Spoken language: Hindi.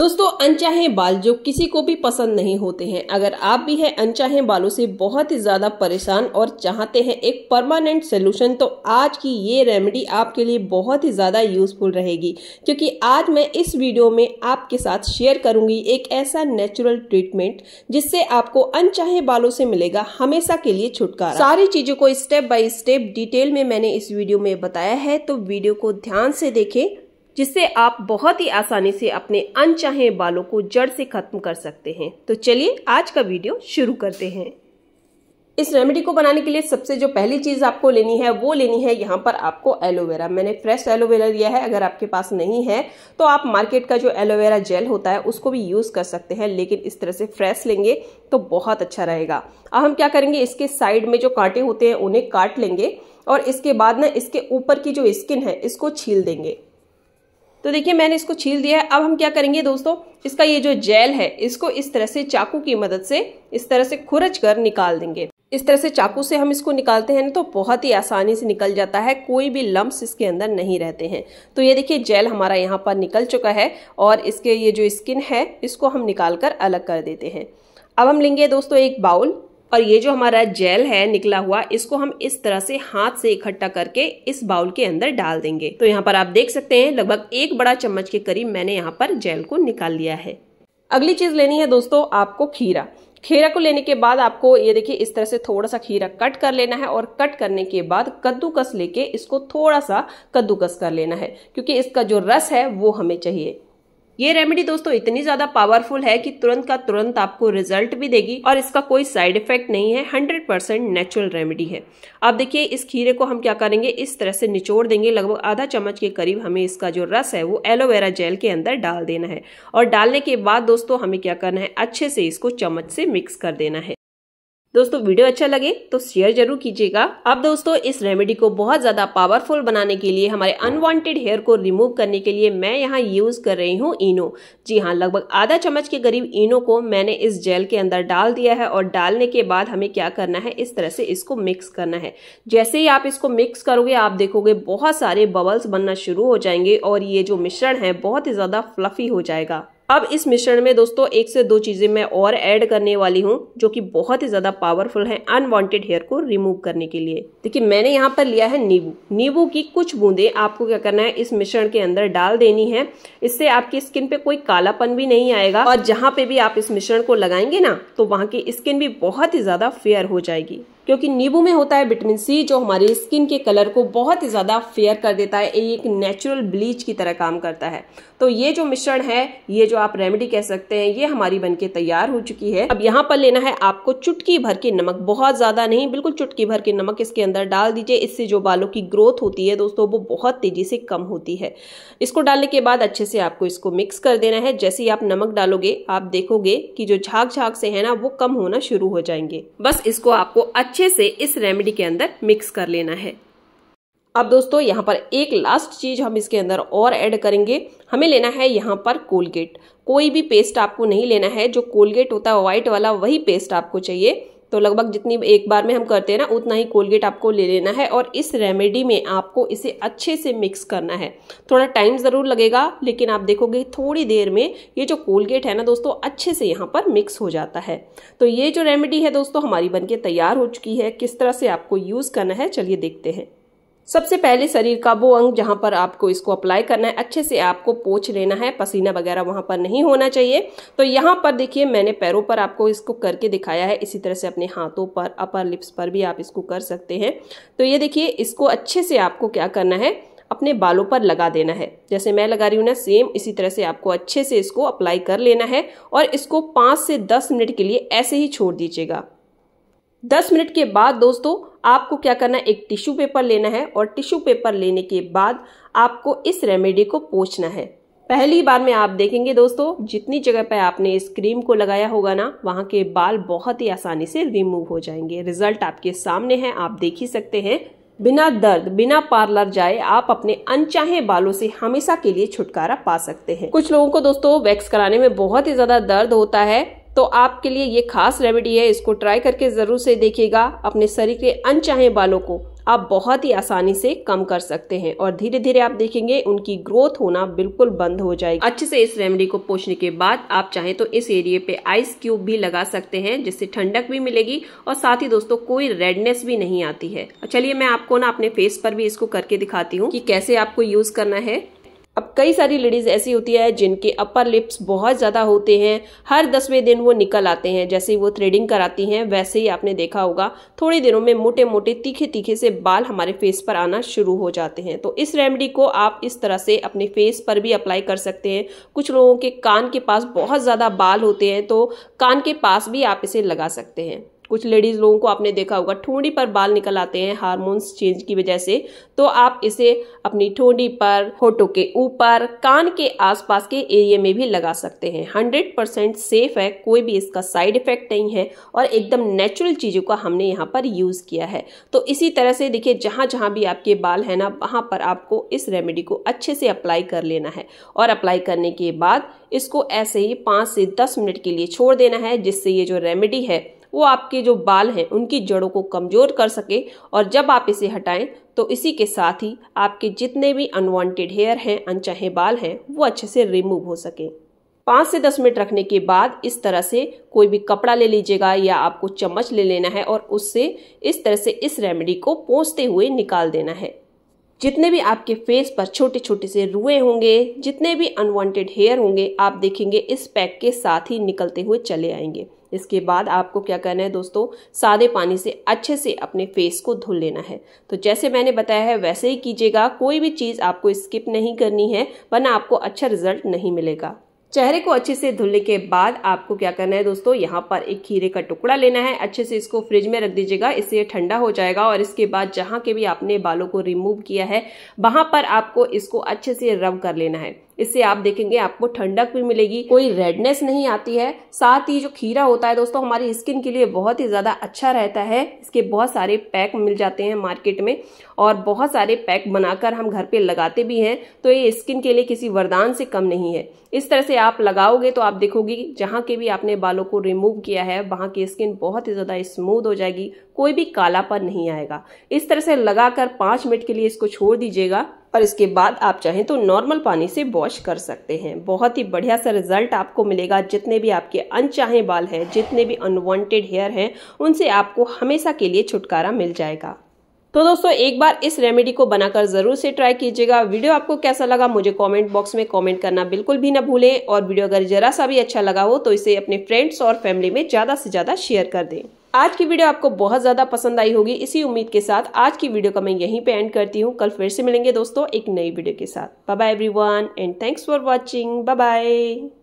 दोस्तों अनचाहे बाल जो किसी को भी पसंद नहीं होते हैं अगर आप भी हैं अनचाहे बालों से बहुत ही ज़्यादा परेशान और चाहते हैं एक परमानेंट सोल्यूशन तो आज की ये रेमेडी आपके लिए बहुत ही ज़्यादा यूजफुल रहेगी क्योंकि आज मैं इस वीडियो में आपके साथ शेयर करूंगी एक ऐसा नेचुरल ट्रीटमेंट जिससे आपको अनचाहे बालों से मिलेगा हमेशा के लिए छुटकारा सारी चीज़ों को स्टेप बाई स्टेप डिटेल में मैंने इस वीडियो में बताया है तो वीडियो को ध्यान से देखें जिससे आप बहुत ही आसानी से अपने अनचाहे बालों को जड़ से खत्म कर सकते हैं तो चलिए आज का वीडियो शुरू करते हैं इस रेमेडी को बनाने के लिए सबसे जो पहली चीज़ आपको लेनी है वो लेनी है यहाँ पर आपको एलोवेरा मैंने फ्रेश एलोवेरा लिया है अगर आपके पास नहीं है तो आप मार्केट का जो एलोवेरा जेल होता है उसको भी यूज़ कर सकते हैं लेकिन इस तरह से फ्रेश लेंगे तो बहुत अच्छा रहेगा अब हम क्या करेंगे इसके साइड में जो कांटे होते हैं उन्हें काट लेंगे और इसके बाद ना इसके ऊपर की जो स्किन है इसको छील देंगे तो देखिए मैंने इसको छील दिया है अब हम क्या करेंगे दोस्तों इसका ये जो जेल है इसको इस तरह से चाकू की मदद से इस तरह से खुरच कर निकाल देंगे इस तरह से चाकू से हम इसको निकालते हैं ना तो बहुत ही आसानी से निकल जाता है कोई भी लम्ब इसके अंदर नहीं रहते हैं तो ये देखिए जेल हमारा यहाँ पर निकल चुका है और इसके ये जो स्किन है इसको हम निकाल कर अलग कर देते हैं अब हम लेंगे दोस्तों एक बाउल और ये जो हमारा जेल है निकला हुआ इसको हम इस तरह से हाथ से इकट्ठा करके इस बाउल के अंदर डाल देंगे तो यहाँ पर आप देख सकते हैं लगभग एक बड़ा चम्मच के करीब मैंने यहाँ पर जेल को निकाल लिया है अगली चीज लेनी है दोस्तों आपको खीरा खीरा को लेने के बाद आपको ये देखिए इस तरह से थोड़ा सा खीरा कट कर लेना है और कट करने के बाद कद्दूकस लेके इसको थोड़ा सा कद्दूकस कर लेना है क्योंकि इसका जो रस है वो हमें चाहिए ये रेमेडी दोस्तों इतनी ज्यादा पावरफुल है कि तुरंत का तुरंत आपको रिजल्ट भी देगी और इसका कोई साइड इफेक्ट नहीं है हंड्रेड परसेंट नेचुरल रेमेडी है अब देखिए इस खीरे को हम क्या करेंगे इस तरह से निचोड़ देंगे लगभग आधा चम्मच के करीब हमें इसका जो रस है वो एलोवेरा जेल के अंदर डाल देना है और डालने के बाद दोस्तों हमें क्या करना है अच्छे से इसको चम्मच से मिक्स कर देना है दोस्तों वीडियो अच्छा लगे तो शेयर जरूर कीजिएगा अब दोस्तों इस रेमेडी को बहुत ज़्यादा पावरफुल बनाने के लिए हमारे अनवांटेड हेयर को रिमूव करने के लिए मैं यहाँ यूज़ कर रही हूँ इनो जी हाँ लगभग आधा चम्मच के करीब इनो को मैंने इस जेल के अंदर डाल दिया है और डालने के बाद हमें क्या करना है इस तरह से इसको मिक्स करना है जैसे ही आप इसको मिक्स करोगे आप देखोगे बहुत सारे बबल्स बनना शुरू हो जाएंगे और ये जो मिश्रण है बहुत ही ज़्यादा फ्लफी हो जाएगा अब इस मिश्रण में दोस्तों एक से दो चीज़ें मैं और ऐड करने वाली हूँ जो कि बहुत ही ज़्यादा पावरफुल हैं अनवांटेड हेयर को रिमूव करने के लिए देखिए मैंने यहाँ पर लिया है नींबू नींबू की कुछ बूंदें आपको क्या करना है इस मिश्रण के अंदर डाल देनी है इससे आपकी स्किन पे कोई कालापन भी नहीं आएगा और जहाँ पे भी आप इस मिश्रण को लगाएंगे ना तो वहाँ की स्किन भी बहुत ही ज़्यादा फेयर हो जाएगी क्योंकि नींबू में होता है विटामिन सी जो हमारी स्किन के कलर को बहुत ही ज़्यादा फेयर कर देता है एक नेचुरल ब्लीच की तरह काम करता है तो ये जो मिश्रण है ये जो आप रेमेडी कह सकते हैं ये हमारी बनके तैयार हो चुकी है अब यहाँ पर लेना है आपको चुटकी भर के नमक बहुत ज्यादा नहीं बिल्कुल चुटकी भर के नमक इसके अंदर डाल दीजिए इससे जो बालों की ग्रोथ होती है दोस्तों वो बहुत तेजी से कम होती है इसको डालने के बाद अच्छे से आपको इसको मिक्स कर देना है जैसे ही आप नमक डालोगे आप देखोगे की जो झाक झाक से है ना वो कम होना शुरू हो जाएंगे बस इसको आपको अच्छे से इस रेमेडी के अंदर मिक्स कर लेना है अब दोस्तों यहाँ पर एक लास्ट चीज़ हम इसके अंदर और ऐड करेंगे हमें लेना है यहाँ पर कोलगेट कोई भी पेस्ट आपको नहीं लेना है जो कोलगेट होता है वाइट वाला वही पेस्ट आपको चाहिए तो लगभग जितनी एक बार में हम करते हैं ना उतना ही कोलगेट आपको ले लेना है और इस रेमेडी में आपको इसे अच्छे से मिक्स करना है थोड़ा टाइम ज़रूर लगेगा लेकिन आप देखोगे थोड़ी देर में ये जो कोलगेट है ना दोस्तों अच्छे से यहाँ पर मिक्स हो जाता है तो ये जो रेमेडी है दोस्तों हमारी बनके तैयार हो चुकी है किस तरह से आपको यूज़ करना है चलिए देखते हैं सबसे पहले शरीर का वो अंग जहाँ पर आपको इसको अप्लाई करना है अच्छे से आपको पोछ लेना है पसीना वगैरह वहाँ पर नहीं होना चाहिए तो यहाँ पर देखिए मैंने पैरों पर आपको इसको करके दिखाया है इसी तरह से अपने हाथों पर अपर लिप्स पर भी आप इसको कर सकते हैं तो ये देखिए इसको अच्छे से आपको क्या करना है अपने बालों पर लगा देना है जैसे मैं लगा रही हूँ ना सेम इसी तरह से आपको अच्छे से इसको अप्लाई कर लेना है और इसको पाँच से दस मिनट के लिए ऐसे ही छोड़ दीजिएगा दस मिनट के बाद दोस्तों आपको क्या करना है एक टिश्यू पेपर लेना है और टिश्यू पेपर लेने के बाद आपको इस रेमेडी को पोछना है पहली बार में आप देखेंगे दोस्तों जितनी जगह पर आपने इस क्रीम को लगाया होगा ना वहाँ के बाल बहुत ही आसानी से रिमूव हो जाएंगे रिजल्ट आपके सामने है आप देख ही सकते हैं बिना दर्द बिना पार्लर जाए आप अपने अनचाहे बालों से हमेशा के लिए छुटकारा पा सकते हैं कुछ लोगों को दोस्तों वैक्स कराने में बहुत ही ज्यादा दर्द होता है तो आपके लिए ये खास रेमेडी है इसको ट्राई करके ज़रूर से देखिएगा अपने शरीर के अनचाहे बालों को आप बहुत ही आसानी से कम कर सकते हैं और धीरे धीरे आप देखेंगे उनकी ग्रोथ होना बिल्कुल बंद हो जाएगी अच्छे से इस रेमेडी को पोषने के बाद आप चाहें तो इस एरिए पे आइस क्यूब भी लगा सकते हैं जिससे ठंडक भी मिलेगी और साथ ही दोस्तों कोई रेडनेस भी नहीं आती है चलिए मैं आपको ना अपने फेस पर भी इसको करके दिखाती हूँ कि कैसे आपको यूज करना है अब कई सारी लेडीज़ ऐसी होती है जिनके अपर लिप्स बहुत ज़्यादा होते हैं हर दसवें दिन वो निकल आते हैं जैसे वो थ्रेडिंग कराती हैं वैसे ही आपने देखा होगा थोड़ी दिनों में मोटे मोटे तीखे तीखे से बाल हमारे फेस पर आना शुरू हो जाते हैं तो इस रेमेडी को आप इस तरह से अपने फेस पर भी अप्लाई कर सकते हैं कुछ लोगों के कान के पास बहुत ज़्यादा बाल होते हैं तो कान के पास भी आप इसे लगा सकते हैं कुछ लेडीज़ लोगों को आपने देखा होगा ठोंडी पर बाल निकल आते हैं हार्मोन्स चेंज की वजह से तो आप इसे अपनी ठोंडी पर होटो के ऊपर कान के आसपास के एरिया में भी लगा सकते हैं हंड्रेड परसेंट सेफ है कोई भी इसका साइड इफेक्ट नहीं है और एकदम नेचुरल चीज़ों का हमने यहाँ पर यूज़ किया है तो इसी तरह से देखिए जहाँ जहाँ भी आपके बाल है ना वहाँ पर आपको इस रेमेडी को अच्छे से अप्लाई कर लेना है और अप्लाई करने के बाद इसको ऐसे ही पाँच से दस मिनट के लिए छोड़ देना है जिससे ये जो रेमेडी है वो आपके जो बाल हैं उनकी जड़ों को कमज़ोर कर सके और जब आप इसे हटाएं तो इसी के साथ ही आपके जितने भी अनवांटेड हेयर हैं अनचाहे बाल हैं वो अच्छे से रिमूव हो सके पाँच से दस मिनट रखने के बाद इस तरह से कोई भी कपड़ा ले लीजिएगा या आपको चम्मच ले लेना है और उससे इस तरह से इस रेमेडी को पोंछते हुए निकाल देना है जितने भी आपके फेस पर छोटे छोटे से रुए होंगे जितने भी अनवांटेड हेयर होंगे आप देखेंगे इस पैक के साथ ही निकलते हुए चले आएंगे इसके बाद आपको क्या करना है दोस्तों सादे पानी से अच्छे से अपने फेस को धुल लेना है तो जैसे मैंने बताया है वैसे ही कीजिएगा कोई भी चीज़ आपको स्किप नहीं करनी है वरना आपको अच्छा रिजल्ट नहीं मिलेगा चेहरे को अच्छे से धुलने के बाद आपको क्या करना है दोस्तों यहाँ पर एक खीरे का टुकड़ा लेना है अच्छे से इसको फ्रिज में रख दीजिएगा इससे ये ठंडा हो जाएगा और इसके बाद जहाँ के भी आपने बालों को रिमूव किया है वहां पर आपको इसको अच्छे से रब कर लेना है इससे आप देखेंगे आपको ठंडक भी मिलेगी कोई रेडनेस नहीं आती है साथ ही जो खीरा होता है दोस्तों हमारी स्किन के लिए बहुत ही ज़्यादा अच्छा रहता है इसके बहुत सारे पैक मिल जाते हैं मार्केट में और बहुत सारे पैक बनाकर हम घर पे लगाते भी हैं तो ये स्किन के लिए किसी वरदान से कम नहीं है इस तरह से आप लगाओगे तो आप देखोगे जहाँ के भी आपने बालों को रिमूव किया है वहाँ की स्किन बहुत ही ज़्यादा स्मूथ हो जाएगी कोई भी कालापन नहीं आएगा इस तरह से लगाकर पांच मिनट के लिए इसको छोड़ दीजिएगा और इसके बाद आप चाहें तो नॉर्मल पानी से वॉश कर सकते हैं बहुत ही बढ़िया सा रिजल्ट आपको मिलेगा जितने भी आपके अनचाहे बाल हैं जितने भी अनवांटेड हेयर हैं उनसे आपको हमेशा के लिए छुटकारा मिल जाएगा तो दोस्तों एक बार इस रेमेडी को बनाकर जरूर से ट्राई कीजिएगा वीडियो आपको कैसा लगा मुझे कमेंट बॉक्स में कमेंट करना बिल्कुल भी ना भूलें और वीडियो अगर जरा सा भी अच्छा लगा हो तो इसे अपने फ्रेंड्स और फैमिली में ज़्यादा से ज़्यादा शेयर कर दें आज की वीडियो आपको बहुत ज़्यादा पसंद आई होगी इसी उम्मीद के साथ आज की वीडियो का मैं यहीं पे एंड करती हूँ कल फिर से मिलेंगे दोस्तों एक नई वीडियो के साथ bye everyone and thanks for watching bye